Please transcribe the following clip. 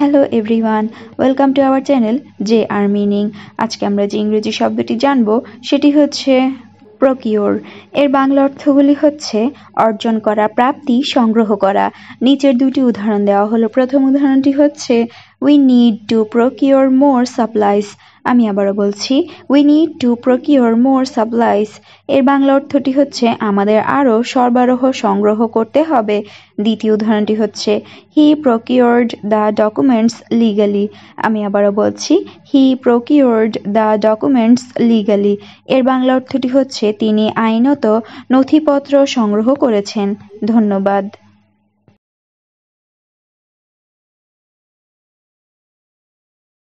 hello everyone welcome to our channel J R meaning আজকে আমরা যে ইংরেজি শব্দটি জানব সেটি হচ্ছে প্রকিওর এর বাংলা অর্থগুলি হচ্ছে অর্জন করা প্রাপ্তি সংগ্রহ করা নিচের দুটি উদাহরণ দেওয়া হলো প্রথম উদাহরণটি হচ্ছে we need to procure more supplies আমি আবারও বলছি we need to procure more supplies এর বাংলা অর্থটি হচ্ছে আমাদের আরও সরবরাহ সংগ্রহ করতে হবে দ্বিতীয় উদাহরণটি হচ্ছে he procured the documents legally আমি আবারও বলছি he procured the documents legally এর বাংলা অর্থটি হচ্ছে তিনি আইনত নথিপত্র সংগ্রহ করেছেন ধন্যবাদ